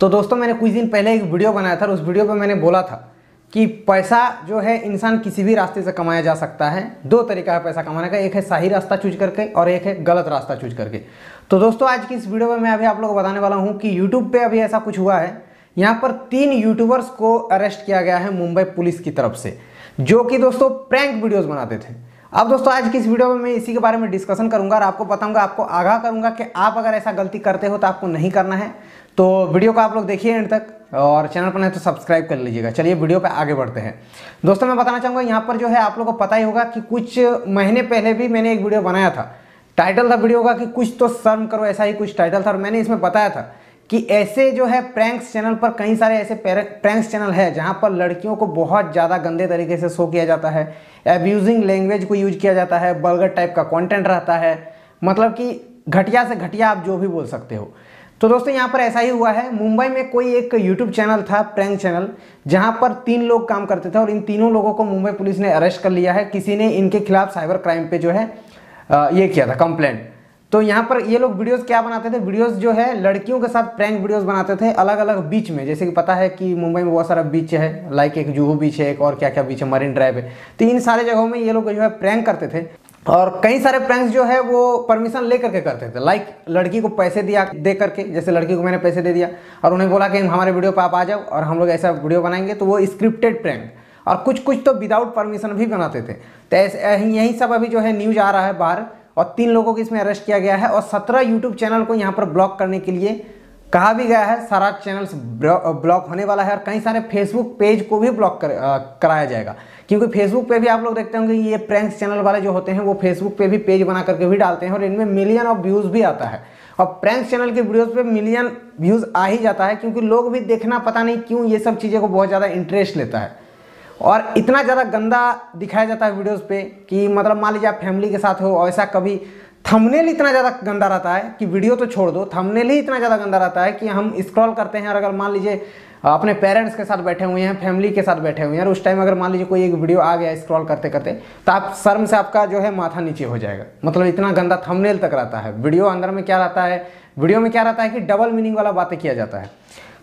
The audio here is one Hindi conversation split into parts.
तो दोस्तों मैंने कुछ दिन पहले एक वीडियो बनाया था और उस वीडियो पर मैंने बोला था कि पैसा जो है इंसान किसी भी रास्ते से कमाया जा सकता है दो तरीका है पैसा कमाने का एक है सही रास्ता चूज करके और एक है गलत रास्ता चूज करके तो दोस्तों आज की इस वीडियो में मैं अभी आप लोगों को बताने वाला हूँ कि यूट्यूब पे अभी ऐसा कुछ हुआ है यहाँ पर तीन यूट्यूबर्स को अरेस्ट किया गया है मुंबई पुलिस की तरफ से जो कि दोस्तों प्रैंक वीडियोज बनाते थे अब दोस्तों आज की इस वीडियो में मैं इसी के बारे में डिस्कशन करूंगा और आपको बताऊंगा आपको आगाह करूंगा कि आप अगर ऐसा गलती करते हो तो आपको नहीं करना है तो वीडियो को आप लोग देखिए एंड तक और चैनल पर नहीं तो सब्सक्राइब कर लीजिएगा चलिए वीडियो पे आगे बढ़ते हैं दोस्तों मैं बताना चाहूँगा यहाँ पर जो है आप लोग को पता ही होगा कि कुछ महीने पहले भी मैंने एक वीडियो बनाया था टाइटल था वीडियो का कि कुछ तो सर्म करो ऐसा ही कुछ टाइटल था और मैंने इसमें बताया था कि ऐसे जो है प्रैंक्स चैनल पर कई सारे ऐसे प्रैंक्स चैनल है जहाँ पर लड़कियों को बहुत ज़्यादा गंदे तरीके से शो किया जाता है एब्यूजिंग लैंग्वेज को यूज किया जाता है बर्गर टाइप का कॉन्टेंट रहता है मतलब कि घटिया से घटिया आप जो भी बोल सकते हो तो दोस्तों यहाँ पर ऐसा ही हुआ है मुंबई में कोई एक यूट्यूब चैनल था प्रैंक चैनल जहाँ पर तीन लोग काम करते थे और इन तीनों लोगों को मुंबई पुलिस ने अरेस्ट कर लिया है किसी ने इनके खिलाफ साइबर क्राइम पे जो है ये किया था कंप्लेंट तो यहाँ पर ये लोग वीडियोस क्या बनाते थे वीडियोस जो है लड़कियों के साथ प्रैंक वीडियोस बनाते थे अलग अलग बीच में जैसे कि पता है कि मुंबई में बहुत सारा बीच है लाइक एक जूहू बीच है एक और क्या क्या बीच है मरीन ड्राइव है तो इन सारे जगहों में ये लोग जो है प्रैंक करते थे और कई सारे प्रैंक्स जो है वो परमिशन ले करके करते थे लाइक लड़की को पैसे दिया दे करके जैसे लड़की को मैंने पैसे दे दिया और उन्हें बोला कि हमारे वीडियो पर आप आ जाओ और हम लोग ऐसा वीडियो बनाएंगे तो वो स्क्रिप्टेड प्रैंक और कुछ कुछ तो विदाउट परमिशन भी बनाते थे तो यही सब अभी जो है न्यूज़ आ रहा है बाहर और तीन लोगों को इसमें अरेस्ट किया गया है और सत्रह यूट्यूब चैनल को यहाँ पर ब्लॉक करने के लिए कहा भी गया है सारा चैनल्स ब्लॉक होने वाला है और कई सारे फेसबुक पेज को भी ब्लॉक कर, कराया जाएगा क्योंकि फेसबुक पे भी आप लोग देखते होंगे ये प्रैंक्स चैनल वाले जो होते हैं वो फेसबुक पे भी पेज बना करके भी डालते हैं और इनमें मिलियन ऑफ व्यूज़ भी आता है और प्रैंक्स चैनल के वीडियोज़ पे मिलियन व्यूज़ आ ही जाता है क्योंकि लोग भी देखना पता नहीं क्यों ये सब चीज़ें को बहुत ज़्यादा इंटरेस्ट लेता है और इतना ज़्यादा गंदा दिखाया जाता है वीडियोज़ पे कि मतलब मान लीजिए आप फैमिली के साथ हो ऐसा कभी थंबनेल इतना ज़्यादा गंदा रहता है कि वीडियो तो छोड़ दो थंबनेल ही इतना ज़्यादा गंदा रहता है कि हम स्क्रॉल करते हैं और अगर मान लीजिए अपने पेरेंट्स के साथ बैठे हुए हैं फैमिली के साथ बैठे हुए हैं और उस टाइम अगर मान लीजिए कोई एक वीडियो आ गया स्क्रॉल करते करते तो आप शर्म से आपका जो है माथा नीचे हो जाएगा मतलब इतना गंदा थमनेल तक रहता है वीडियो अंदर में क्या रहता है वीडियो में क्या रहता है कि डबल मीनिंग वाला बातें किया जाता है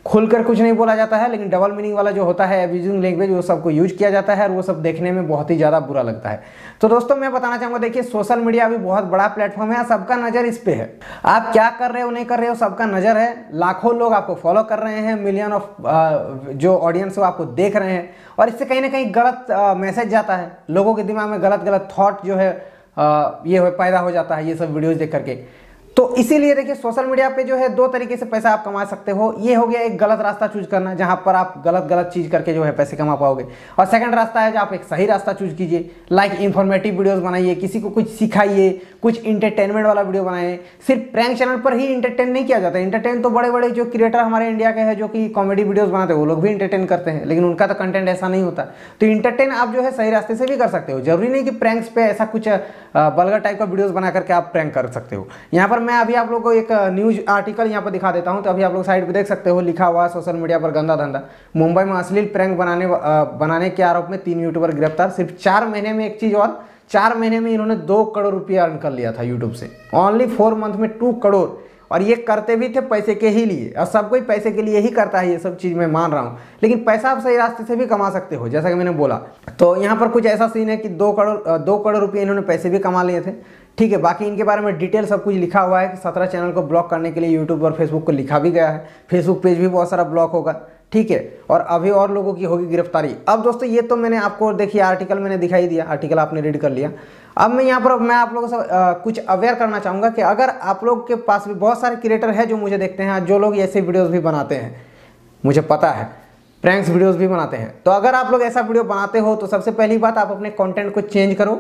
खुलकर कुछ नहीं बोला जाता है लेकिन डबल मीनिंग वाला जो होता है अब्यूजिंग लैंग्वेज वो सबको यूज किया जाता है और वो सब देखने में बहुत ही ज़्यादा बुरा लगता है तो दोस्तों मैं बताना चाहूँगा देखिए सोशल मीडिया भी बहुत बड़ा प्लेटफॉर्म है सबका नज़र इस पर है आप क्या कर रहे हो नहीं कर रहे हो सबका नज़र है लाखों लोग आपको फॉलो कर रहे हैं मिलियन ऑफ जो ऑडियंस वो आपको देख रहे हैं और इससे कहीं ना कहीं गलत मैसेज जाता है लोगों के दिमाग में गलत गलत थाट जो है ये पैदा हो जाता है ये सब वीडियोज़ देख करके तो इसीलिए देखिए सोशल मीडिया पे जो है दो तरीके से पैसा आप कमा सकते हो ये हो गया एक गलत रास्ता चूज करना जहां पर आप गलत गलत चीज़ करके जो है पैसे कमा पाओगे और सेकंड रास्ता है जो आप एक सही रास्ता चूज कीजिए लाइक इन्फॉर्मेटिव वीडियोस बनाइए किसी को कुछ सिखाइए कुछ इंटरटेनमेंट वाला वीडियो बनाए सिर्फ प्रैंक चैनल पर ही इंटरटेन नहीं किया जाता इंटरटेन तो बड़े बड़े जो क्रिएटर हमारे इंडिया के हैं जो कि कॉमेडी वीडियोज़ बनाते हैं वो लोग भी इंटरटेन करते हैं लेकिन उनका तो कंटेंट ऐसा नहीं होता तो इंटरटेन आप जो है सही रास्ते से भी कर सकते हो जरूरी नहीं कि प्रैंक्स पे ऐसा कुछ बलगर टाइप का वीडियोज़ बना करके आप प्रैंक कर सकते हो यहाँ पर मैं अभी आप लोग को एक न्यूज आर्टिकल यहाँ पर दिखा देता हूँ तो अभी आप लोग साइड पर देख सकते हो लिखा हुआ सोशल मीडिया पर गंदा धंधा मुंबई में अश्लील प्रैंक बनाने बनाने के आरोप में तीन यूट्यूबर गिरफ्तार सिर्फ चार महीने में एक चीज़ और चार महीने में इन्होंने दो करोड़ रुपया अर्न कर लिया था यूट्यूब से ओनली फोर मंथ में टू करोड़ और ये करते भी थे पैसे के ही लिए और सब कोई पैसे के लिए ही करता है ये सब चीज़ मैं मान रहा हूँ लेकिन पैसा आप सही रास्ते से भी कमा सकते हो जैसा कि मैंने बोला तो यहाँ पर कुछ ऐसा सीन है कि दो करोड़ दो करोड़ रुपये इन्होंने पैसे भी कमा लिए थे ठीक है बाकी इनके बारे में डिटेल सब कुछ लिखा हुआ है कि सत्रह चैनल को ब्लॉक करने के लिए यूट्यूब और फेसबुक को लिखा भी गया है फेसबुक पेज भी बहुत सारा ब्लॉक होगा ठीक है और अभी और लोगों की होगी गिरफ्तारी अब दोस्तों ये तो मैंने आपको देखिए आर्टिकल मैंने दिखाई दिया आर्टिकल आपने रीड कर लिया अब मैं यहाँ पर मैं आप लोगों से कुछ अवेयर करना चाहूँगा कि अगर आप लोग के पास भी बहुत सारे क्रिएटर हैं जो मुझे देखते हैं जो लोग ऐसे वीडियोज़ भी बनाते हैं मुझे पता है प्रैंक्स वीडियोस भी बनाते हैं तो अगर आप लोग ऐसा वीडियो बनाते हो तो सबसे पहली बात आप अपने कंटेंट को चेंज करो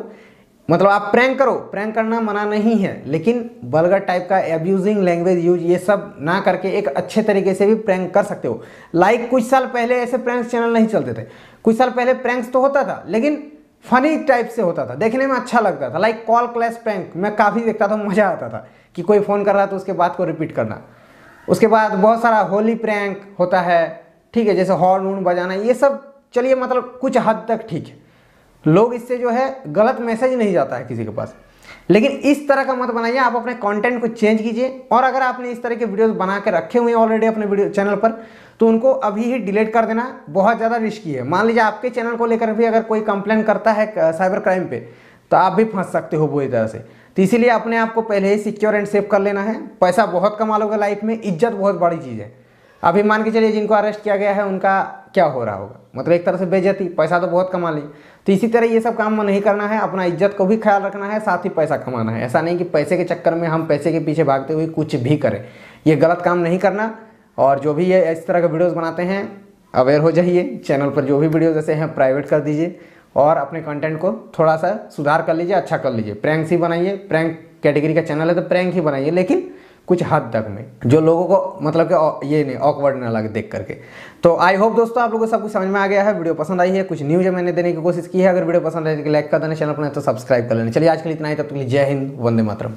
मतलब आप प्रैंक करो प्रैंक करना मना नहीं है लेकिन बलगर टाइप का एब्यूजिंग लैंग्वेज यूज ये सब ना करके एक अच्छे तरीके से भी प्रैंक कर सकते हो लाइक like, कुछ साल पहले ऐसे प्रैंक्स चैनल नहीं चलते थे कुछ साल पहले प्रैंक्स तो होता था लेकिन फनी टाइप से होता था देखने में अच्छा लगता था लाइक कॉल क्लैश प्रैंक मैं काफ़ी देखता था मज़ा आता था कि कोई फ़ोन कर रहा था तो उसके बात को रिपीट करना उसके बाद बहुत सारा होली प्रैंक होता है ठीक है जैसे हॉर्न बजाना ये सब चलिए मतलब कुछ हद तक ठीक है लोग इससे जो है गलत मैसेज नहीं जाता है किसी के पास लेकिन इस तरह का मत बनाइए आप अपने कंटेंट को चेंज कीजिए और अगर आपने इस तरह के वीडियोस बना के रखे हुए हैं ऑलरेडी अपने वीडियो चैनल पर तो उनको अभी ही डिलीट कर देना बहुत ज़्यादा रिस्की है मान लीजिए आपके चैनल को लेकर भी अगर कोई कंप्लेन करता है साइबर क्राइम पर तो आप भी फंस सकते हो बुरी तरह से तो इसीलिए अपने आप को पहले ही सिक्योर एंड सेफ कर लेना है पैसा बहुत कमा लोगे लाइफ में इज्जत बहुत बड़ी चीज़ है अभी मान के चलिए जिनको अरेस्ट किया गया है उनका क्या हो रहा होगा मतलब एक तरह से बेजती पैसा तो बहुत कमा ली तो इसी तरह ये सब काम नहीं करना है अपना इज्जत को भी ख्याल रखना है साथ ही पैसा कमाना है ऐसा नहीं कि पैसे के चक्कर में हम पैसे के पीछे भागते हुए कुछ भी करें ये गलत काम नहीं करना और जो भी ये इस तरह के वीडियोज़ बनाते हैं अवेयर हो जाइए चैनल पर जो भी वीडियोज़ ऐसे हैं प्राइवेट कर दीजिए और अपने कंटेंट को थोड़ा सा सुधार कर लीजिए अच्छा कर लीजिए प्रैंक्स ही बनाइए प्रैंक कैटेगरी का चैनल है तो प्रैंक ही बनाइए लेकिन कुछ हद तक में जो लोगों को मतलब कि ये नहीं ऑकवर्ड ना लगे देख करके तो आई होप दोस्तों आप लोगों को सब कुछ समझ में आ गया है वीडियो पसंद आई है कुछ न्यूज़ मैंने देने की कोशिश की है अगर वीडियो पसंद आई तो लाइक कर देना चैनल नहीं तो सब्सक्राइब कर लेना चलिए आज के लिए इतना ही तब तक जय हिंद वंदे मातरम